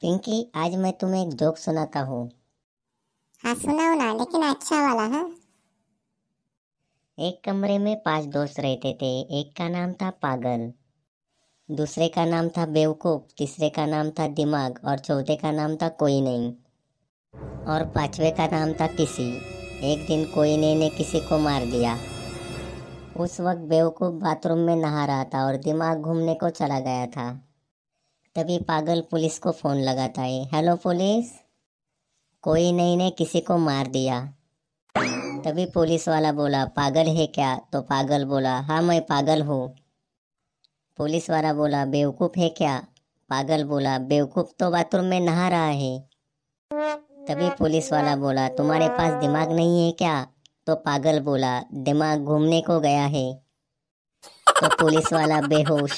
पिंकी आज मैं तुम्हें एक जोक सुनाता हूँ हाँ सुनाओ ना लेकिन अच्छा वाला है हाँ? एक कमरे में पांच दोस्त रहते थे एक का नाम था पागल दूसरे का नाम था बेवकूफ तीसरे का नाम था दिमाग और चौथे का नाम था कोई नहीं और पांचवे का नाम था किसी एक दिन कोई नहीं ने किसी को मार दिया उस वक्त बेवकूफ़ बाथरूम में नहा रहा था और दिमाग घूमने को चला गया था तभी पागल पुलिस को फ़ोन लगाता है हेलो पुलिस कोई नहीं ने किसी को मार दिया तभी पुलिस वाला बोला पागल है क्या तो पागल बोला हाँ मैं पागल हूँ पुलिस वाला बोला बेवकूफ़ है क्या पागल बोला बेवकूफ़ तो बाथरूम में नहा रहा है तभी पुलिस वाला बोला तुम्हारे पास दिमाग नहीं है क्या तो पागल बोला दिमाग घूमने को गया है तो पुलिस वाला बेहोश